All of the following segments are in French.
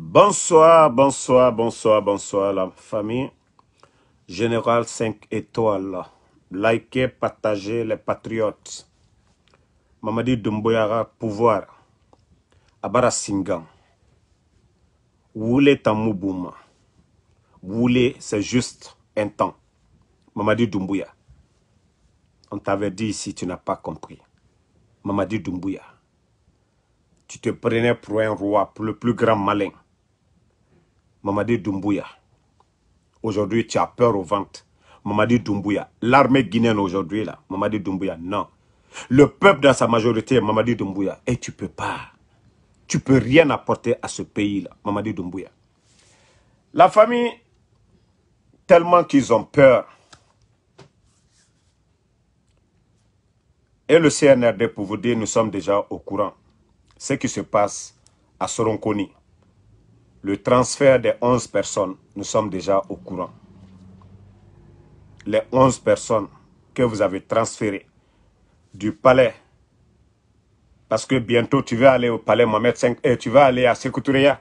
Bonsoir, bonsoir, bonsoir, bonsoir la famille. Général 5 étoiles. Likez, partagez les patriotes. Mamadi Dumboyara, pouvoir. Abara Singan. Woule Tamoubouma. c'est juste un temps. Mamadi Dumbuya. On t'avait dit ici, tu n'as pas compris. Mamadi Dumbuya. Tu te prenais pour un roi, pour le plus grand malin. Mamadi Doumbouya. Aujourd'hui, tu as peur au ventes. Mamadi Doumbouya. L'armée guinéenne aujourd'hui, là. Mamadi Doumbouya, non. Le peuple dans sa majorité Mamadi Doumbouya. Et tu peux pas. Tu peux rien apporter à ce pays-là, Mamadi Doumbouya. La famille, tellement qu'ils ont peur. Et le CNRD, pour vous dire, nous sommes déjà au courant. Ce qui se passe à Soronconi le transfert des 11 personnes, nous sommes déjà au courant. Les 11 personnes que vous avez transférées du palais, parce que bientôt tu vas aller au palais Mohamed 5, et eh, tu vas aller à des hein.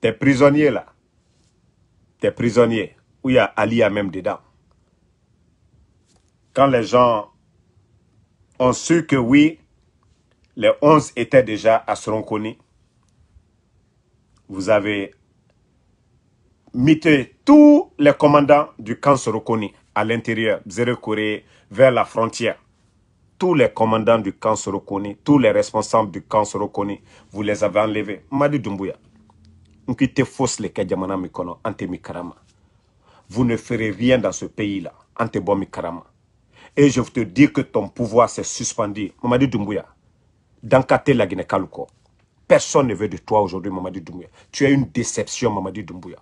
Tes prisonniers là, tes prisonniers, où il y a à même dedans. Quand les gens ont su que oui, les 11 étaient déjà à Sronconi, vous avez mité tous les commandants du camp Sorokoni à l'intérieur, Zérekoré, vers la frontière. Tous les commandants du camp Sorokoni, tous les responsables du camp Sorokoni, vous les avez enlevés. Madi Dumbuya, vous ne ferez rien dans ce pays-là, Ante Et je te dis que ton pouvoir s'est suspendu. Mamadi Dumbuya, dans la guinée kaluko. Personne ne veut de toi aujourd'hui, Mamadi Doumbouya. Tu es une déception, Mamadi Doumbouya.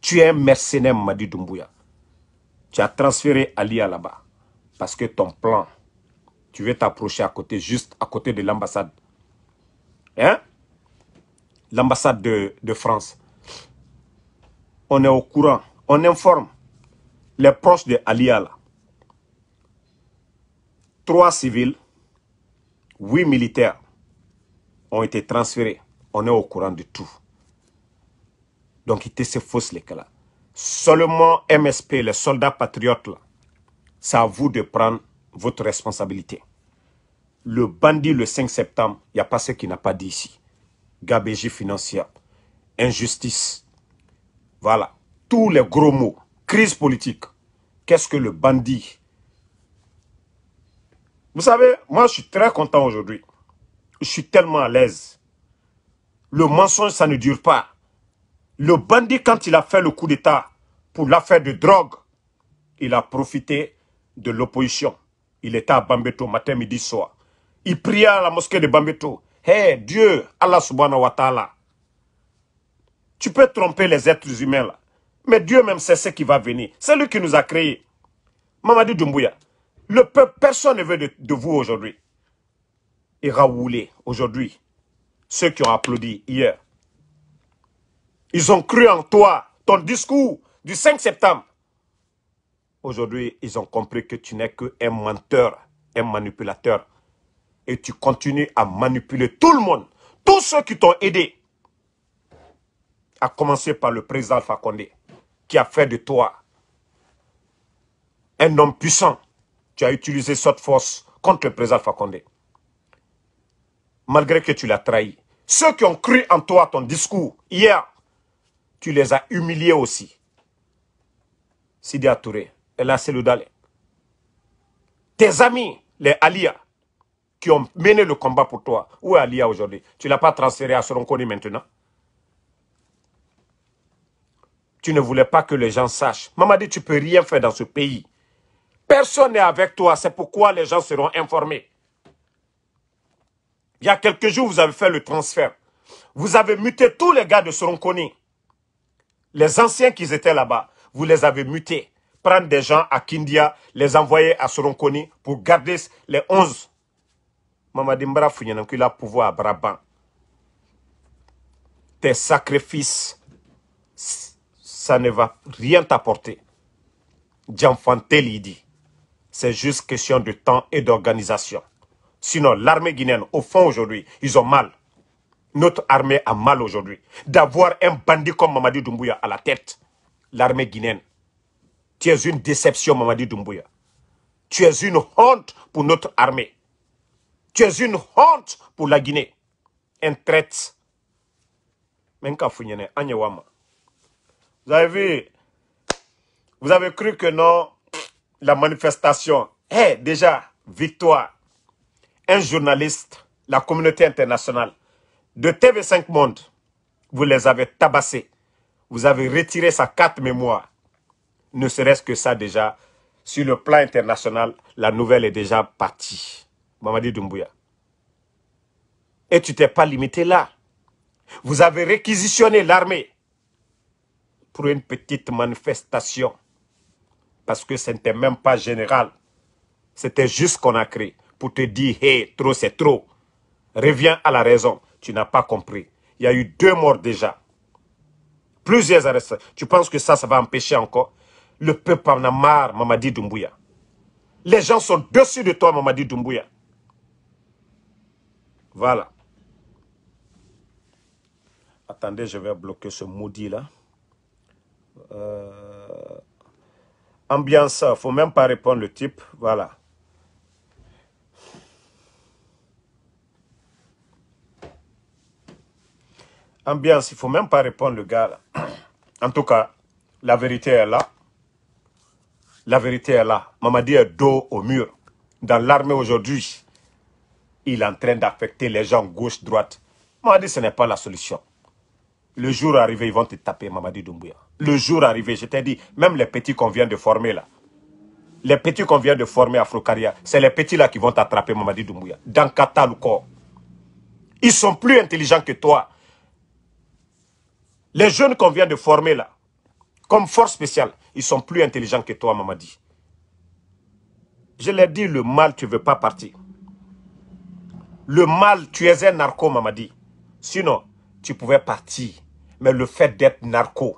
Tu es un mercenaire, Mamadi Doumbouya. Tu as transféré Alia là-bas parce que ton plan, tu veux t'approcher à côté, juste à côté de l'ambassade. Hein? L'ambassade de, France. On est au courant, on informe les proches de Alia là. Trois civils, huit militaires ont été transférés. On est au courant de tout. Donc, il était fausse les cas-là. Seulement MSP, les soldats patriotes, c'est à vous de prendre votre responsabilité. Le bandit, le 5 septembre, il n'y a pas ce qu'il n'a pas dit ici. Gabégie financière, injustice, voilà. Tous les gros mots, crise politique. Qu'est-ce que le bandit Vous savez, moi, je suis très content aujourd'hui je suis tellement à l'aise. Le mensonge, ça ne dure pas. Le bandit, quand il a fait le coup d'État pour l'affaire de drogue, il a profité de l'opposition. Il était à Bambeto, matin, midi, soir. Il pria à la mosquée de Bambeto. Hé, Dieu, Allah subhanahu wa ta'ala. Tu peux tromper les êtres humains, là. Mais Dieu même c'est ce qui va venir. C'est lui qui nous a créés. Mamadou Doumbouya, le peuple, personne ne veut de vous aujourd'hui. Et Raoulé, aujourd'hui. Ceux qui ont applaudi hier. Ils ont cru en toi, ton discours du 5 septembre. Aujourd'hui, ils ont compris que tu n'es qu'un menteur, un manipulateur. Et tu continues à manipuler tout le monde, tous ceux qui t'ont aidé. À commencer par le président Fakonde, qui a fait de toi un homme puissant. Tu as utilisé cette force contre le président Fakonde malgré que tu l'as trahi. Ceux qui ont cru en toi, ton discours, hier, tu les as humiliés aussi. Sidi Atouré, Ella Tes amis, les Alias, qui ont mené le combat pour toi. Où est Alia aujourd'hui Tu ne l'as pas transféré à Soronkoni maintenant Tu ne voulais pas que les gens sachent. Maman dit, tu ne peux rien faire dans ce pays. Personne n'est avec toi, c'est pourquoi les gens seront informés. Il y a quelques jours, vous avez fait le transfert. Vous avez muté tous les gars de Soronconi. Les anciens qui étaient là-bas, vous les avez mutés. Prendre des gens à Kindia, les envoyer à Soronconi pour garder les 11. Mamadi il n'y a pouvoir à Brabant. Tes sacrifices, ça ne va rien t'apporter. Gianfantelli dit, c'est juste question de temps et d'organisation. Sinon, l'armée guinéenne, au fond aujourd'hui, ils ont mal. Notre armée a mal aujourd'hui. D'avoir un bandit comme Mamadi Doumbouya à la tête, l'armée guinéenne, tu es une déception, Mamadi Doumbouya. Tu es une honte pour notre armée. Tu es une honte pour la Guinée. Un traite. Vous avez vu, vous avez cru que non, la manifestation, Eh, déjà, victoire, un journaliste, la communauté internationale, de TV5 Monde, vous les avez tabassés. Vous avez retiré sa carte mémoire. Ne serait-ce que ça déjà, sur le plan international, la nouvelle est déjà partie. Mamadi Doumbouya. Et tu t'es pas limité là. Vous avez réquisitionné l'armée pour une petite manifestation. Parce que ce n'était même pas général. C'était juste qu'on a créé pour te dire, hé, trop c'est trop. Reviens à la raison. Tu n'as pas compris. Il y a eu deux morts déjà. Plusieurs arrestations. Tu penses que ça, ça va empêcher encore Le peuple en a marre, Mamadi Doumbouya. Les gens sont dessus de toi, Mamadi Doumbouya. Voilà. Attendez, je vais bloquer ce maudit-là. Euh, ambiance, il ne faut même pas répondre le type. Voilà. ambiance, il faut même pas répondre le gars En tout cas, la vérité est là. La vérité est là. Mamadi est dos au mur. Dans l'armée aujourd'hui, il est en train d'affecter les gens gauche-droite. Mamadi, ce n'est pas la solution. Le jour arrivé, ils vont te taper, Mamadi Doumbouya. Le jour arrivé, je t'ai dit, même les petits qu'on vient de former là, les petits qu'on vient de former à Frocaria, c'est les petits là qui vont t'attraper, Mamadi Doumbouya. Dans Kata, corps. Ils sont plus intelligents que toi. Les jeunes qu'on vient de former là, comme force spéciale, ils sont plus intelligents que toi, Mamadi. Je l'ai dit, le mal, tu ne veux pas partir. Le mal, tu es un narco, Mamadi. Sinon, tu pouvais partir. Mais le fait d'être narco,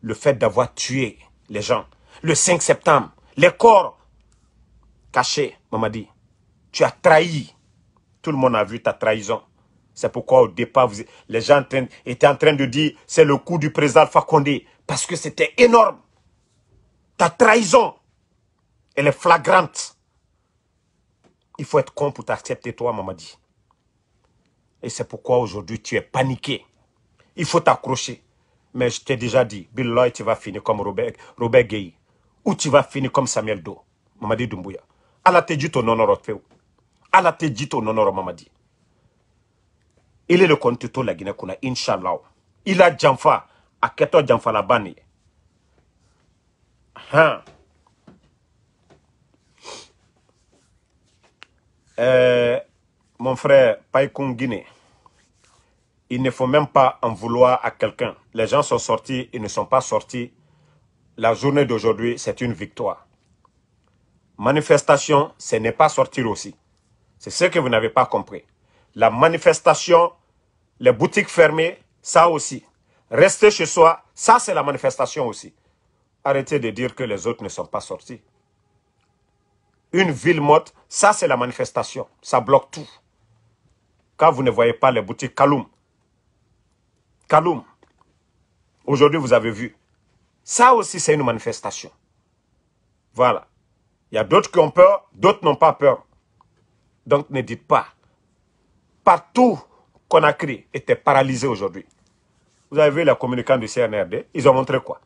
le fait d'avoir tué les gens, le 5 septembre, les corps cachés, Mamadi, tu as trahi. Tout le monde a vu ta trahison. C'est pourquoi au départ, les gens étaient en train de dire c'est le coup du président Fakonde. Parce que c'était énorme. Ta trahison, elle est flagrante. Il faut être con pour t'accepter toi, Mamadi. Et c'est pourquoi aujourd'hui tu es paniqué. Il faut t'accrocher. Mais je t'ai déjà dit, Bill tu vas finir comme Robert, Robert Gay. Ou tu vas finir comme Samuel Do. Mamadi Doumbouya. Allah te dit ton honneur, Allah te dit ton Mamadi il est le compte de la Guinée inshallah Il a Keto la la la mon frère Paikoun Guinée il ne faut même pas en vouloir à quelqu'un les gens sont sortis ils ne sont pas sortis la journée d'aujourd'hui c'est une victoire manifestation ce n'est pas sortir aussi c'est ce que vous n'avez pas compris la manifestation, les boutiques fermées, ça aussi. Rester chez soi, ça c'est la manifestation aussi. Arrêtez de dire que les autres ne sont pas sortis. Une ville morte, ça c'est la manifestation. Ça bloque tout. Quand vous ne voyez pas les boutiques, Kaloum. Kaloum. Aujourd'hui, vous avez vu. Ça aussi, c'est une manifestation. Voilà. Il y a d'autres qui ont peur, d'autres n'ont pas peur. Donc ne dites pas partout qu'on a créé était paralysé aujourd'hui. Vous avez vu les communicants du CNRD, ils ont montré quoi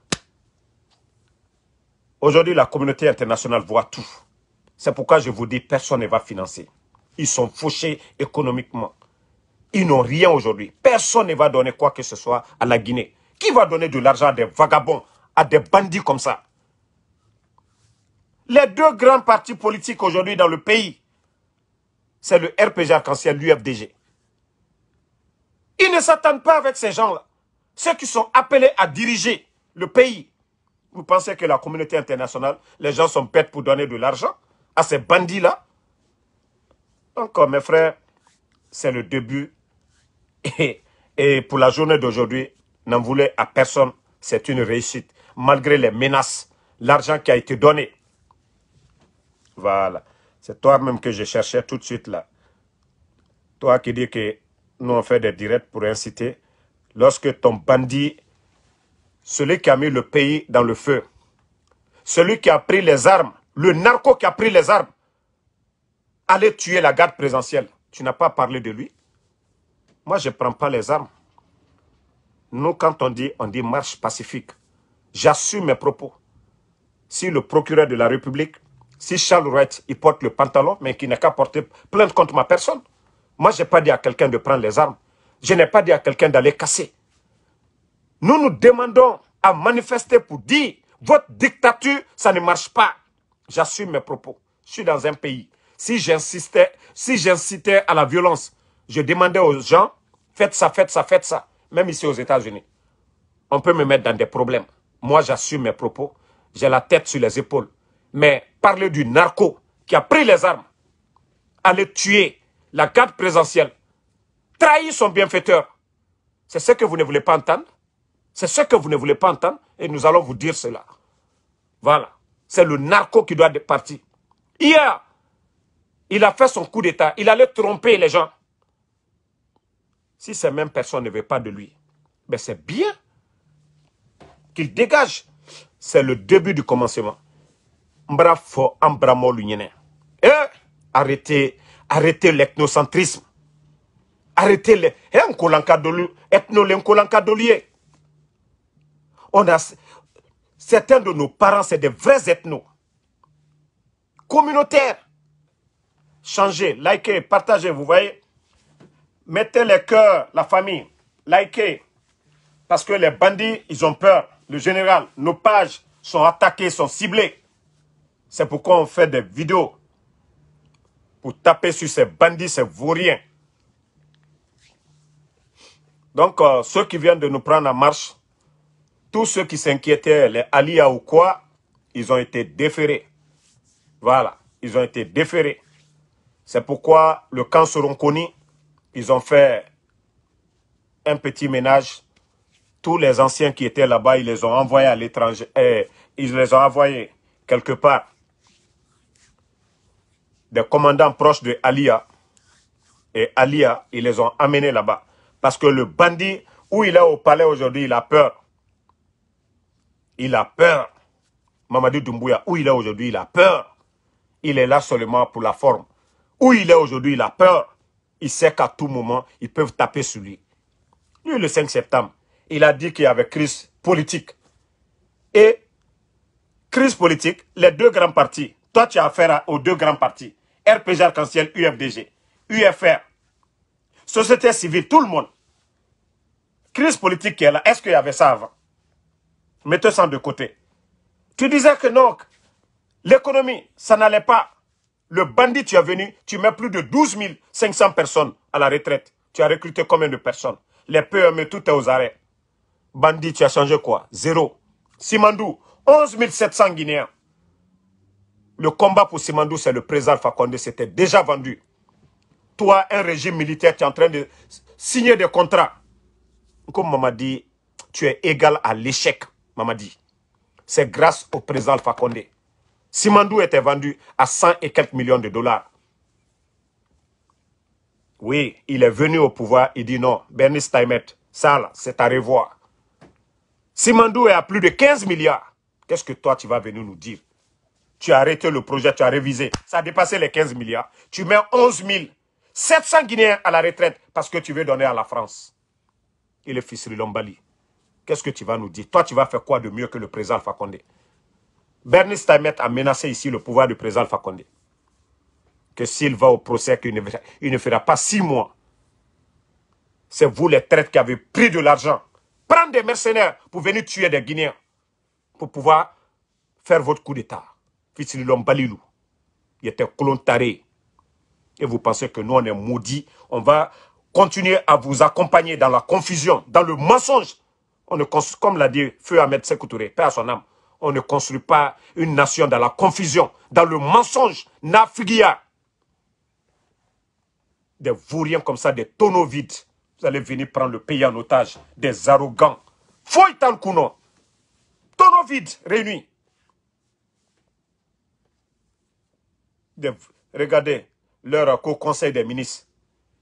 Aujourd'hui, la communauté internationale voit tout. C'est pourquoi je vous dis, personne ne va financer. Ils sont fauchés économiquement. Ils n'ont rien aujourd'hui. Personne ne va donner quoi que ce soit à la Guinée. Qui va donner de l'argent à des vagabonds, à des bandits comme ça Les deux grands partis politiques aujourd'hui dans le pays, c'est le RPG arc-en-ciel, l'UFDG. Ils ne s'attendent pas avec ces gens-là. Ceux qui sont appelés à diriger le pays. Vous pensez que la communauté internationale, les gens sont bêtes pour donner de l'argent à ces bandits-là Encore, mes frères, c'est le début. Et, pour la journée d'aujourd'hui, n'en voulez à personne. C'est une réussite. Malgré les menaces, l'argent qui a été donné. Voilà. C'est toi-même que je cherchais tout de suite là. Toi qui dis que nous on fait des directs pour inciter. Lorsque ton bandit, celui qui a mis le pays dans le feu, celui qui a pris les armes, le narco qui a pris les armes, allait tuer la garde présidentielle. Tu n'as pas parlé de lui. Moi, je ne prends pas les armes. Nous, quand on dit, on dit marche pacifique. J'assume mes propos. Si le procureur de la République si Charles Wright il porte le pantalon, mais qui n'a qu'à porter plainte contre ma personne. Moi, je n'ai pas dit à quelqu'un de prendre les armes. Je n'ai pas dit à quelqu'un d'aller casser. Nous nous demandons à manifester pour dire votre dictature, ça ne marche pas. J'assume mes propos. Je suis dans un pays. Si j'insistais, si j'incitais à la violence, je demandais aux gens, faites ça, faites ça, faites ça. Même ici aux États-Unis, on peut me mettre dans des problèmes. Moi, j'assume mes propos. J'ai la tête sur les épaules mais parler du narco qui a pris les armes, allait tuer la garde présidentielle, trahir son bienfaiteur, c'est ce que vous ne voulez pas entendre. C'est ce que vous ne voulez pas entendre et nous allons vous dire cela. Voilà. C'est le narco qui doit partir. Hier, il a fait son coup d'État. Il allait tromper les gens. Si ces mêmes personnes ne veulent pas de lui, ben c'est bien qu'il dégage. C'est le début du commencement. M'brafo Ambra e, arrêtez arrêtez l'ethnocentrisme arrêtez les. E, on a certains de nos parents c'est des vrais ethnos communautaires changez likez partagez vous voyez mettez les cœurs la famille likez parce que les bandits ils ont peur le général nos pages sont attaquées sont ciblées c'est pourquoi on fait des vidéos pour taper sur ces bandits, ces vauriens. Donc, euh, ceux qui viennent de nous prendre en marche, tous ceux qui s'inquiétaient, les alias ou quoi, ils ont été déférés. Voilà, ils ont été déférés. C'est pourquoi le camp Soronconi, ils ont fait un petit ménage. Tous les anciens qui étaient là-bas, ils les ont envoyés à l'étranger. Euh, ils les ont envoyés quelque part des commandants proches de Alia. Et Alia, ils les ont amenés là-bas. Parce que le bandit, où il est au palais aujourd'hui, il a peur. Il a peur. Mamadou Doumbouya, où il est aujourd'hui, il a peur. Il est là seulement pour la forme. Où il est aujourd'hui, il a peur. Il sait qu'à tout moment, ils peuvent taper sur lui. Lui, le 5 septembre, il a dit qu'il y avait crise politique. Et crise politique, les deux grands partis. Toi, tu as affaire aux deux grands partis. RPG Arc-en-Ciel, UFDG, UFR, société civile, tout le monde. Crise politique qui est là, est-ce qu'il y avait ça avant Mettez ça de côté. Tu disais que non, l'économie, ça n'allait pas. Le bandit, tu es venu, tu mets plus de 12 500 personnes à la retraite. Tu as recruté combien de personnes Les PME, e, tout est aux arrêts. Bandit, tu as changé quoi Zéro. Simandou, 11 700 Guinéens. Le combat pour Simandou, c'est le président Fakonde, c'était déjà vendu. Toi, un régime militaire, tu es en train de signer des contrats. Comme Mamadi, tu es égal à l'échec, dit. C'est grâce au président Fakonde. Simandou était vendu à 100 et quelques millions de dollars. Oui, il est venu au pouvoir, il dit non, Bernice Taimet, ça là, c'est à revoir. Simandou est à plus de 15 milliards. Qu'est-ce que toi tu vas venir nous dire tu as arrêté le projet, tu as révisé. Ça a dépassé les 15 milliards. Tu mets 11 700 Guinéens à la retraite parce que tu veux donner à la France. Et le fils de bali, qu'est-ce que tu vas nous dire Toi, tu vas faire quoi de mieux que le président Alpha Condé Bernie a menacé ici le pouvoir du président Alpha Que s'il va au procès, qu'il ne, fera pas six mois. C'est vous les traîtres qui avez pris de l'argent. Prendre des mercenaires pour venir tuer des Guinéens. Pour pouvoir faire votre coup d'État. Il était colon taré. Et vous pensez que nous, on est maudits. On va continuer à vous accompagner dans la confusion, dans le mensonge. On ne comme l'a dit Feu Ahmed Sekoutouré, père à son âme, on ne construit pas une nation dans la confusion, dans le mensonge. Nafigia. Des vauriens comme ça, des tonneaux vides. Vous allez venir prendre le pays en otage. Des arrogants. Foy Tonneaux vides réunis. regardez leur au conseil des ministres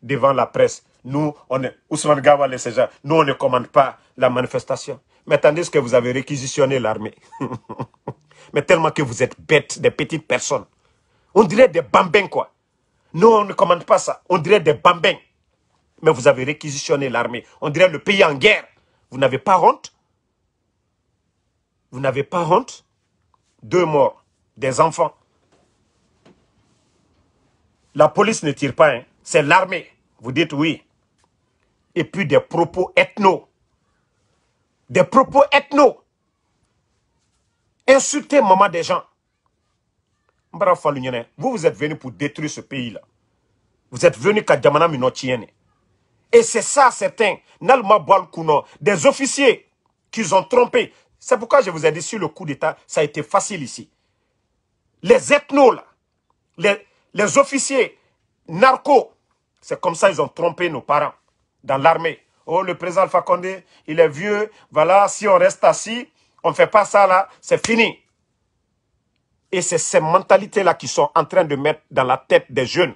devant la presse. Nous, on est, Ousmane Gawal nous, on ne commande pas la manifestation. Mais tandis que vous avez réquisitionné l'armée. Mais tellement que vous êtes bêtes, des petites personnes. On dirait des bambins, quoi. Nous, on ne commande pas ça. On dirait des bambins. Mais vous avez réquisitionné l'armée. On dirait le pays en guerre. Vous n'avez pas honte Vous n'avez pas honte Deux morts, des enfants, la police ne tire pas, hein. c'est l'armée. Vous dites oui. Et puis des propos ethno. Des propos ethno. Insultez maman des gens. Vous, vous êtes venus pour détruire ce pays-là. Vous êtes venus Kadjamana Minotienne. Et c'est ça, certains, Nalma des officiers qu'ils ont trompés. C'est pourquoi je vous ai dit sur le coup d'État, ça a été facile ici. Les ethnos, là, les, les officiers narcos, c'est comme ça ils ont trompé nos parents dans l'armée. Oh, le président Alpha Condé, il est vieux, voilà, si on reste assis, on ne fait pas ça là, c'est fini. Et c'est ces mentalités-là qu'ils sont en train de mettre dans la tête des jeunes.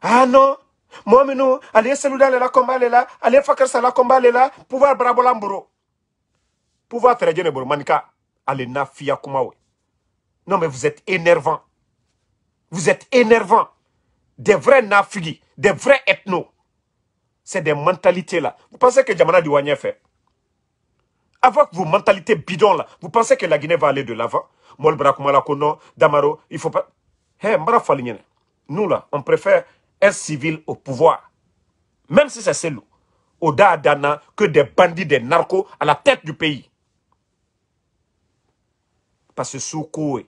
Ah non, moi, mais non, allez, Selouda, elle combat, elle est là, allez, Fakar, la combat, elle est là, pouvoir Brabolamboro. Pouvoir Tredjene Manika. allez, Nafia Kumawe. Non, mais vous êtes énervant. Vous êtes énervants. Des vrais nafugis, des vrais ethnos. C'est des mentalités là. Vous pensez que Djamana Douanier fait Avec vos mentalités bidons là, vous pensez que la Guinée va aller de l'avant Mol Damaro, il faut pas... Hé, nous là, on préfère un civil au pouvoir. Même si c'est celui au Dana que des bandits, des narcos à la tête du pays. Parce que Soukoué,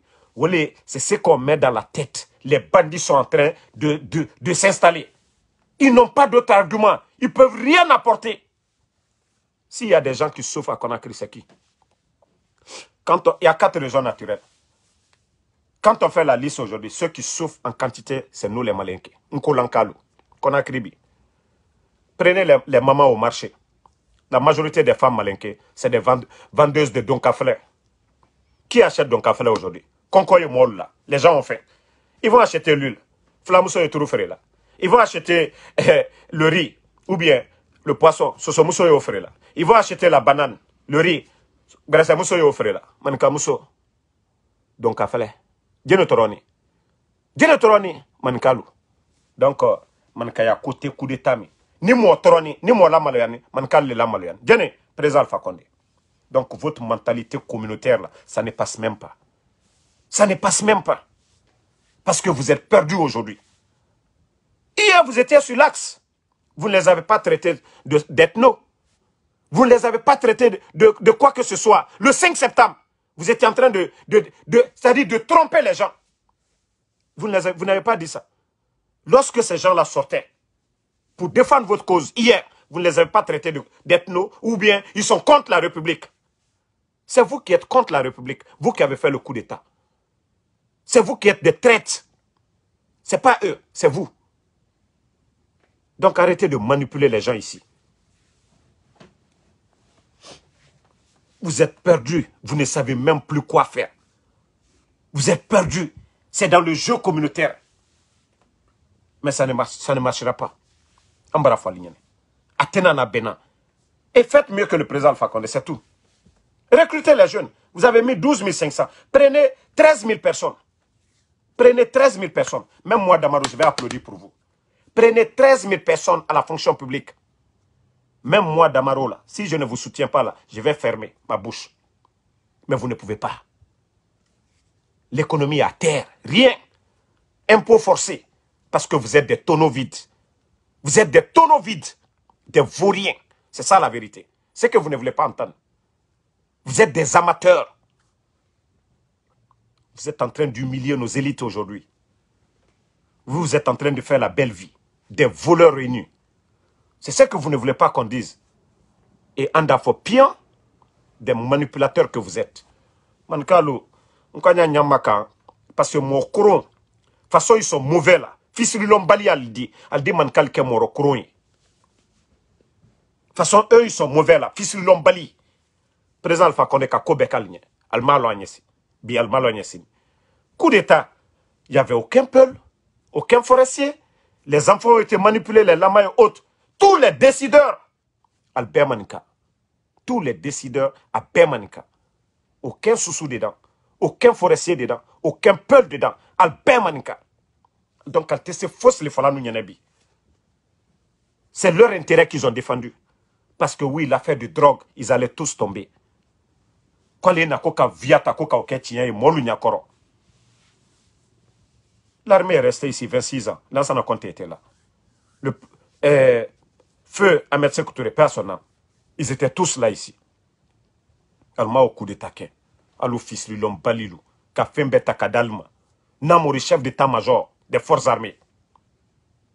c'est ce qu'on met dans la tête. Les bandits sont en train de, de, s'installer. Ils n'ont pas d'autre argument. Ils ne peuvent rien apporter. S'il y a des gens qui souffrent à Conakry, c'est qui Quand Il y a quatre raisons naturelles. Quand on fait la liste aujourd'hui, ceux qui souffrent en quantité, c'est nous les Malinqués. Nkolankalu, Konakribi. Prenez les, mamans au marché. La majorité des femmes malinquées, c'est des vendeuses de Donkafler. Qui achète Donkafler aujourd'hui Concoy là. Les gens ont faim. Ils vont acheter l'huile. Flamousson et Touroufere là. Ils vont acheter eh, le riz ou bien le poisson. Sosomusso et Ofere là. Ils vont acheter la banane, le riz. Grâce à Mousso et Ofere là. Mankamusso. Donc, à fallait. Dieu Toroni. Dieu Toroni. Mankalu. Donc, euh, Mankaya côté coup d'état. Ni moi Toroni, ni moi la Malayani. le la Malayani. Dieu, Fakonde. Donc, votre mentalité communautaire là, ça ne passe même pas. Ça ne passe même pas. Parce que vous êtes perdus aujourd'hui. Hier, vous étiez sur l'axe. Vous ne les avez pas traités d'ethno. Vous ne les avez pas traités de, quoi que ce soit. Le 5 septembre, vous étiez en train de, c'est-à-dire de tromper les gens. Vous n'avez pas dit ça. Lorsque ces gens-là sortaient pour défendre votre cause hier, vous ne les avez pas traités d'ethno ou bien ils sont contre la République. C'est vous qui êtes contre la République, vous qui avez fait le coup d'État. C'est vous qui êtes des traîtres. Ce n'est pas eux, c'est vous. Donc arrêtez de manipuler les gens ici. Vous êtes perdus. Vous ne savez même plus quoi faire. Vous êtes perdus. C'est dans le jeu communautaire. Mais ça ne, marche, ça ne marchera pas. Et faites mieux que le président Alpha c'est tout. Recrutez les jeunes. Vous avez mis 12 500. Prenez 13 000 personnes. Prenez 13 000 personnes. Même moi, Damaro, je vais applaudir pour vous. Prenez 13 000 personnes à la fonction publique. Même moi, Damaro, là, si je ne vous soutiens pas, là, je vais fermer ma bouche. Mais vous ne pouvez pas. L'économie à terre, rien. Impôts forcés, parce que vous êtes des tonneaux vides. Vous êtes des tonneaux vides, des vauriens. C'est ça la vérité. C'est que vous ne voulez pas entendre. Vous êtes des amateurs. Vous êtes en train d'humilier nos élites aujourd'hui. Vous, êtes en train de faire la belle vie. Des voleurs réunis. C'est ce que vous ne voulez pas qu'on dise. Et en pire, des manipulateurs que vous êtes. Mankalu, parce que mon courant. de toute façon, ils sont mauvais là. Fils de l'ombali, elle dit, elle dit Mankal que mon De façon, eux, ils sont mauvais là. Fils de l'ombali. Présent, il faut qu'on ait qu'à Kobe m'a loin ici. Coup d'État, il n'y avait aucun peuple, aucun forestier. Les enfants ont été manipulés, les lamas et autres. Tous les décideurs, Albert Manika. Tous les décideurs, à Manika. Aucun sous dedans, aucun forestier dedans, aucun peuple dedans, Albert Manika. Donc, quand c'est fausse, les Falanou nyanabi. C'est leur intérêt qu'ils ont défendu. Parce que oui, l'affaire de drogue, ils allaient tous tomber l'armée est restée ici 26 ans n'a compté était là le euh, feu ahmed sekoutouré Personne à ils étaient tous là ici moi, au coup de taquin. à l'office lɔn bali lo Kadalma. Namour chef d'état major des forces armées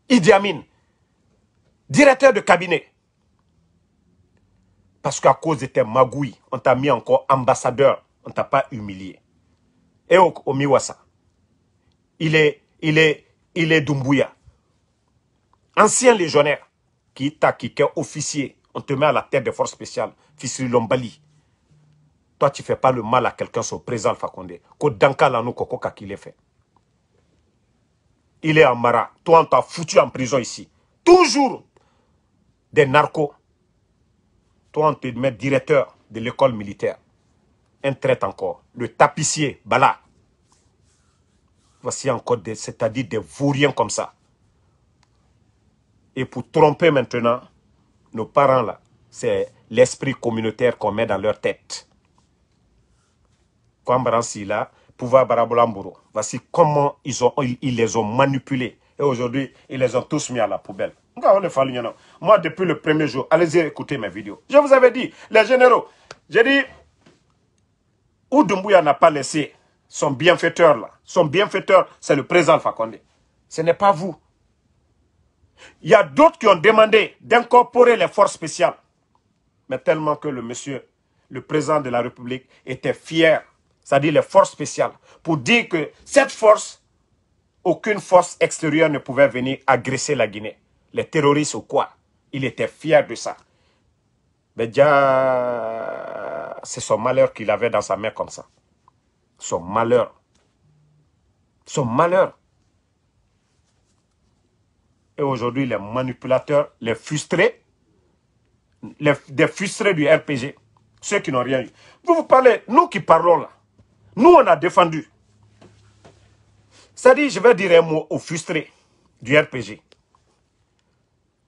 idi amin directeur de cabinet parce qu'à cause de tes magouilles, on t'a mis encore ambassadeur. On t'a pas humilié. Et au, il est, il est, il est Dumbuya. Ancien légionnaire, qui est officier, on te met à la tête des forces spéciales, fils Lombali. Toi, tu fais pas le mal à quelqu'un sur présent Fakonde. Il est en Mara. Toi, on t'a foutu en prison ici. Toujours des narcos toi, on te met directeur de l'école militaire. Un trait encore. Le tapissier, Bala. Voici encore, c'est-à-dire des vauriens comme ça. Et pour tromper maintenant, nos parents là, c'est l'esprit communautaire qu'on met dans leur tête. Kwambaransi là, pouvoir Barabolamburo. Voici comment ils, ont, ils les ont manipulés. Et aujourd'hui, ils les ont tous mis à la poubelle. Moi, depuis le premier jour, allez-y écouter mes vidéos. Je vous avais dit, les généraux, j'ai dit, Oudumbuya n'a pas laissé son bienfaiteur là. Son bienfaiteur, c'est le président Fakonde. Ce n'est pas vous. Il y a d'autres qui ont demandé d'incorporer les forces spéciales. Mais tellement que le monsieur, le président de la République, était fier, c'est-à-dire les forces spéciales, pour dire que cette force, aucune force extérieure ne pouvait venir agresser la Guinée les terroristes ou quoi. Il était fier de ça. Mais déjà, c'est son malheur qu'il avait dans sa main comme ça. Son malheur. Son malheur. Et aujourd'hui, les manipulateurs, les frustrés, les, frustrés du RPG, ceux qui n'ont rien eu. Vous vous parlez, nous qui parlons là, nous on a défendu. C'est-à-dire, je vais dire un mot aux frustrés du RPG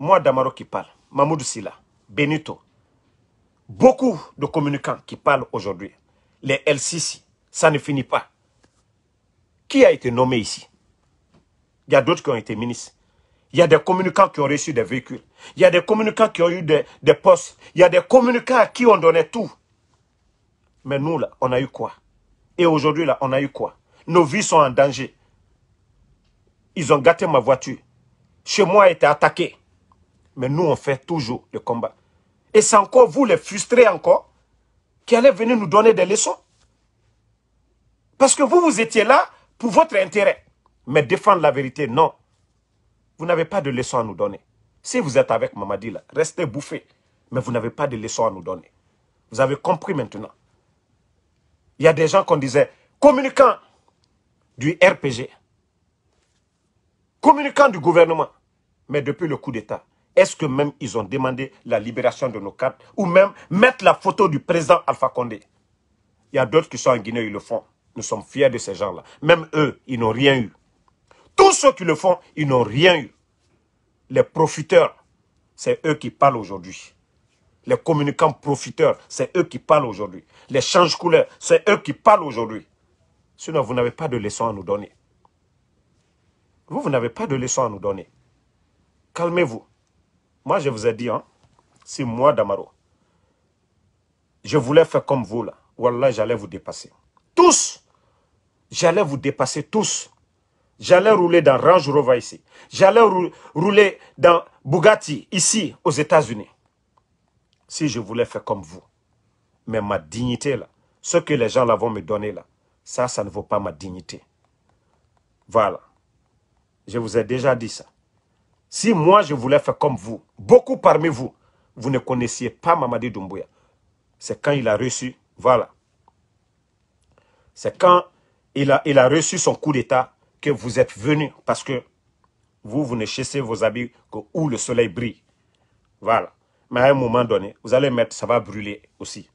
moi Damaro qui parle, Mahmoud Sila, Benito, beaucoup de communicants qui parlent aujourd'hui, les LCC, ça ne finit pas. Qui a été nommé ici Il y a d'autres qui ont été ministres. Il y a des communicants qui ont reçu des véhicules. Il y a des communicants qui ont eu des, postes. Il y a des communicants à qui on donnait tout. Mais nous, là, on a eu quoi Et aujourd'hui, là, on a eu quoi Nos vies sont en danger. Ils ont gâté ma voiture. Chez moi, a été attaqué. Mais nous, on fait toujours le combat. Et c'est encore vous, les frustrés encore, qui allez venir nous donner des leçons. Parce que vous, vous étiez là pour votre intérêt. Mais défendre la vérité, non. Vous n'avez pas de leçons à nous donner. Si vous êtes avec Mamadi, restez bouffés. Mais vous n'avez pas de leçons à nous donner. Vous avez compris maintenant. Il y a des gens qu'on disait, communicants du RPG, communicants du gouvernement. Mais depuis le coup d'État, est-ce que même ils ont demandé la libération de nos cartes ou même mettre la photo du président Alpha Condé Il y a d'autres qui sont en Guinée, ils le font. Nous sommes fiers de ces gens-là. Même eux, ils n'ont rien eu. Tous ceux qui le font, ils n'ont rien eu. Les profiteurs, c'est eux qui parlent aujourd'hui. Les communicants profiteurs, c'est eux qui parlent aujourd'hui. Les changes couleurs, c'est eux qui parlent aujourd'hui. Sinon, vous n'avez pas de leçons à nous donner. Vous, vous n'avez pas de leçons à nous donner. Calmez-vous. Moi, je vous ai dit, hein, si moi, Damaro, je voulais faire comme vous, là, Wallah, j'allais vous dépasser. Tous J'allais vous dépasser tous. J'allais rouler dans Range Rover ici. J'allais rouler dans Bugatti ici, aux États-Unis. Si je voulais faire comme vous. Mais ma dignité, là, ce que les gens là vont me donner, là, ça, ça ne vaut pas ma dignité. Voilà. Je vous ai déjà dit ça. Si moi, je voulais faire comme vous, beaucoup parmi vous, vous ne connaissiez pas Mamadi Doumbouya. C'est quand il a reçu, voilà. C'est quand il a, il a reçu son coup d'État que vous êtes venus parce que vous, vous ne chassez vos habits que où le soleil brille. Voilà. Mais à un moment donné, vous allez mettre, ça va brûler aussi.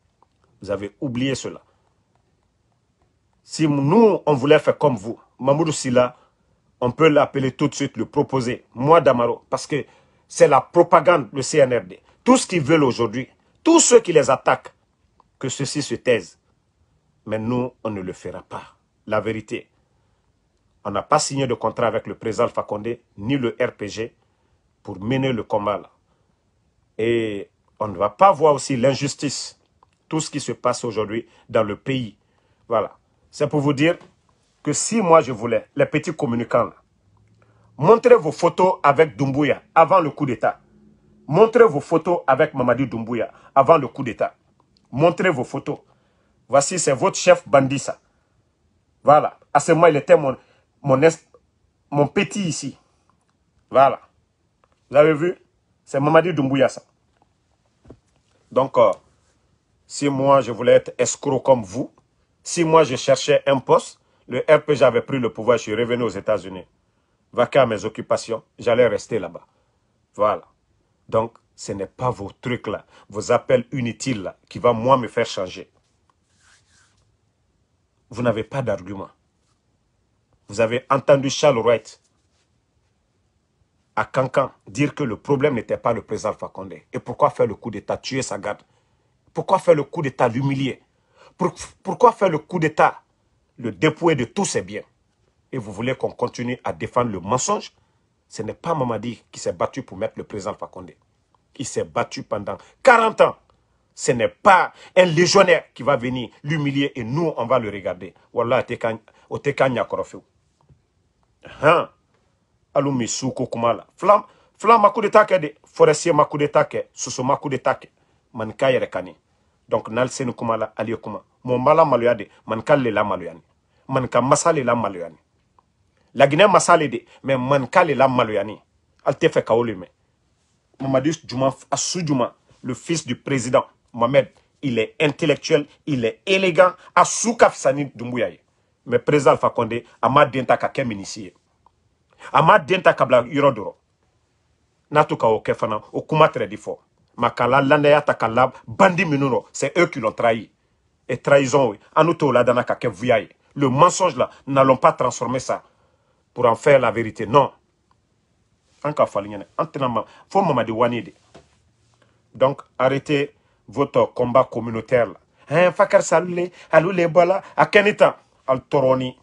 Vous avez oublié cela. Si nous, on voulait faire comme vous, Mamoudou Sila, on peut l'appeler tout de suite, le proposer, moi Damaro, parce que c'est la propagande, le CNRD. Tout ce qu'ils veulent aujourd'hui, tous ceux qui les attaquent, que ceux-ci se taisent. Mais nous, on ne le fera pas. La vérité, on n'a pas signé de contrat avec le président Fakonde, ni le RPG, pour mener le combat Et on ne va pas voir aussi l'injustice, tout ce qui se passe aujourd'hui dans le pays. Voilà, c'est pour vous dire que si moi je voulais, les petits communicants, montrez vos photos avec Doumbouya avant le coup d'État. Montrez vos photos avec Mamadi Doumbouya avant le coup d'État. Montrez vos photos. Voici, c'est votre chef bandit, ça. Voilà. À ce moment, il était mon, petit ici. Voilà. Vous avez vu C'est Mamadi Doumbouya, ça. Donc, euh, si moi, je voulais être escroc comme vous, si moi, je cherchais un poste, le RPG avait pris le pouvoir, je suis revenu aux États-Unis. Vaquer à mes occupations, j'allais rester là-bas. Voilà. Donc, ce n'est pas vos trucs là, vos appels inutiles là, qui vont moi me faire changer. Vous n'avez pas d'argument. Vous avez entendu Charles Wright à Cancan dire que le problème n'était pas le président Fakonde. Et pourquoi faire le coup d'État, tuer sa garde Pourquoi faire le coup d'État, l'humilier Pourquoi faire le coup d'État le dépouiller de tous ses biens. Et vous voulez qu'on continue à défendre le mensonge Ce n'est pas Mamadi qui s'est battu pour mettre le président Fakonde. Il s'est battu pendant 40 ans. Ce n'est pas un légionnaire qui va venir l'humilier et nous, on va le regarder. Wallah, au Tekanya Korofeu. Hein? Alou Missouko Kumala. Flam, flam ma coup de forestier ma coup d'état ke, ma coup Manka Yerekani. Donc, nal kumala, Aliokuma. Mon mala maluade, manka lela maluane man ka masale la maloya ni la masale de mais man ka le la maloya ni al tɛ ka le juma asu juma le fils du président mohamed il est intellectuel il est élégant a su ka Mais président alpha a ma ka kɛ a ka bla ka o fana o kuma Makala di landaya ta bandi minuno, c'est eux qui l'ont trahi et trahison oui, la la dana ka le mensonge là, n'allons pas transformer ça pour en faire la vérité. Non. faut Donc, arrêtez votre combat communautaire Hein, fakar salule, à bala, akenita, al toroni,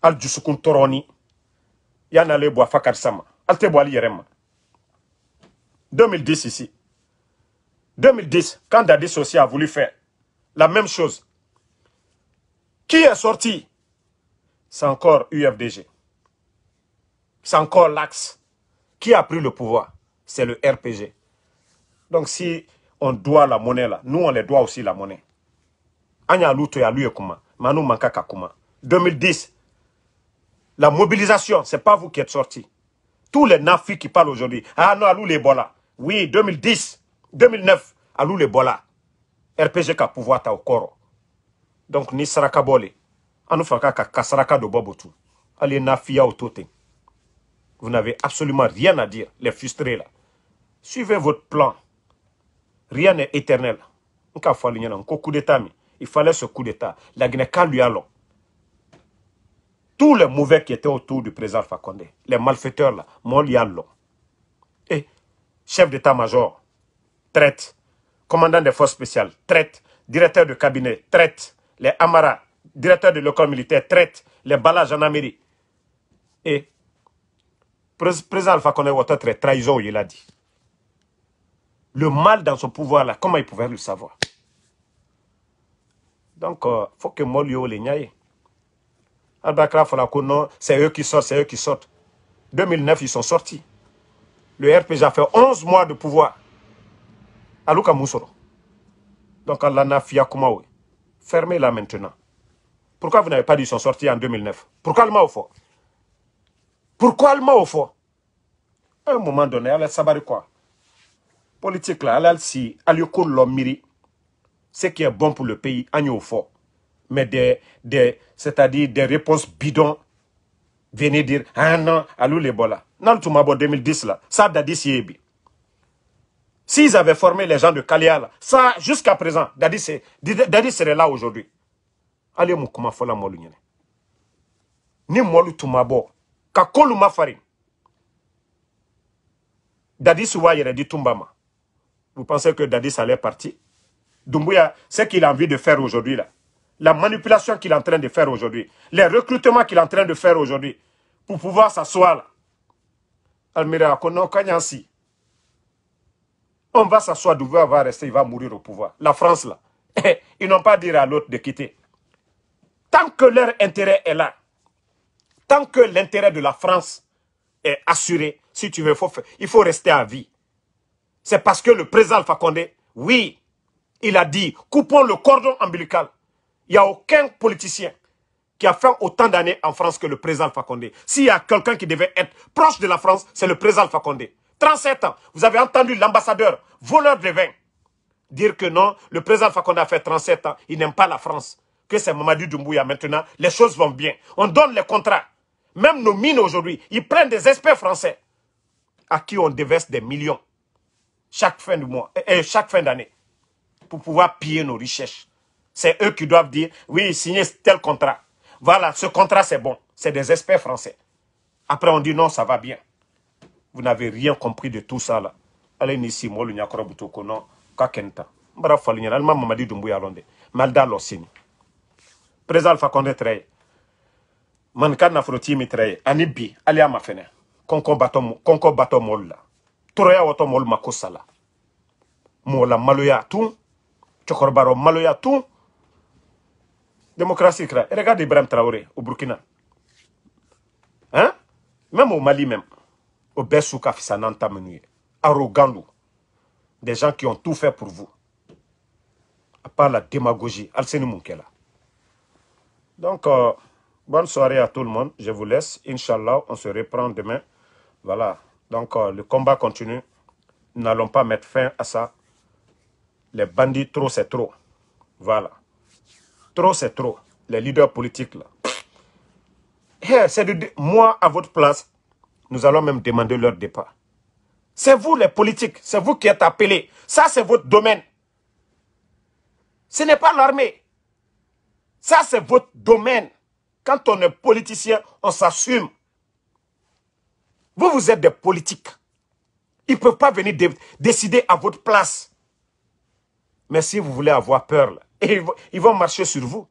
al jusukun toroni. Yana le fakar sama, al te boa 2010 ici. 2010, quand Dadis aussi a voulu faire la même chose, qui est sorti C'est encore UFDG. C'est encore l'axe. Qui a pris le pouvoir C'est le RPG. Donc si on doit la monnaie là, nous on les doit aussi la monnaie. 2010, la mobilisation, ce n'est pas vous qui êtes sorti. Tous les nafis qui parlent aujourd'hui, ah non, Alou les Oui, 2010, 2009, Alou les qui RPG le pouvoir ta au corps donc ni saraka Kasraka do bobotu, allez vous n'avez absolument rien à dire les frustrés là suivez votre plan rien n'est éternel coup d'état il fallait ce coup d'état lui allons. tous les mauvais qui étaient autour du président Fakonde, les malfaiteurs là moi lui et chef d'état-major traite commandant des forces spéciales traite directeur de cabinet traite les Amara, directeurs de l'école militaire, traitent les en Amérique. Et président Alpha Condé Ouattara, trahison, il a dit. Le mal dans son pouvoir-là, comment il pouvait le savoir Donc, il euh, faut que Molio le niaille. Al-Bakra c'est eux qui sortent, c'est eux qui sortent. 2009, ils sont sortis. Le RPJ a fait 11 mois de pouvoir. Alouka Moussoro. Donc, Allah n'a fermez-la maintenant. Pourquoi vous n'avez pas dit son sorti en 2009 Pourquoi le Maofo Pourquoi le Maofo À un moment donné, elle sabari quoi Politique là, elle si, elle miri. Ce qui est bon pour le pays, au fort. Mais des, des c'est-à-dire des réponses bidons. Venez dire, ah non, allô les bolas. Non, tout 2010 là, ça a dit S'ils avaient formé les gens de Kaliala, ça, jusqu'à présent, Dadi, serait là aujourd'hui. Allez, kouma, Fola Ni Molu Tumabo. Kakolu Mafarin. Dadi Souwa dit Tumbama. Vous pensez que Dadi allait partir Doumbouya, ce qu'il a envie de faire aujourd'hui, La manipulation qu'il est en train de faire aujourd'hui. Les recrutements qu'il est en train de faire aujourd'hui. Pour pouvoir s'asseoir, là. Almira Kono Kanyansi. On va s'asseoir, d'où va rester, il va mourir au pouvoir. La France, là, eh, ils n'ont pas à dire à l'autre de quitter. Tant que leur intérêt est là, tant que l'intérêt de la France est assuré, si tu veux, il faut rester à vie. C'est parce que le président Alpha oui, il a dit, coupons le cordon ombilical. Il n'y a aucun politicien qui a fait autant d'années en France que le président Alpha S'il y a quelqu'un qui devait être proche de la France, c'est le président Alpha 37 ans, vous avez entendu l'ambassadeur, voleur de vin, dire que non, le président Fakonda a fait 37 ans, il n'aime pas la France, que c'est Mamadou Doumbouya maintenant, les choses vont bien. On donne les contrats. Même nos mines aujourd'hui, ils prennent des experts français à qui on déverse des millions chaque fin de mois, et eh, eh, chaque fin d'année pour pouvoir piller nos richesses. C'est eux qui doivent dire, oui, signer tel contrat. Voilà, ce contrat, c'est bon. C'est des experts français. Après, on dit non, ça va bien vous n'avez rien compris de tout ça là allez ici si le nyakora butu kono kakenta. kɛnta n bara mama ɲɛna alima mamadi dunbu y'a lɔn dɛ mali da sini président alpha condé tɛrɛ ye manika froti ma la Troya wɔtɔ mɔlu ma sala maloya tout Chokorbaro maloya tout démocratie et regarde ibrahim traoré au burkina hein même au mali même au bessou arrogant nous. des gens qui ont tout fait pour vous à part la démagogie donc euh, bonne soirée à tout le monde je vous laisse Inch'Allah on se reprend demain voilà donc euh, le combat continue nous n'allons pas mettre fin à ça les bandits trop c'est trop voilà trop c'est trop les leaders politiques là eh, c'est de moi à votre place nous allons même demander leur départ. C'est vous les politiques, c'est vous qui êtes appelés. Ça, c'est votre domaine. Ce n'est pas l'armée. Ça, c'est votre domaine. Quand on est politicien, on s'assume. Vous, vous êtes des politiques. Ils ne peuvent pas venir décider à votre place. Mais si vous voulez avoir peur, ils vont marcher sur vous.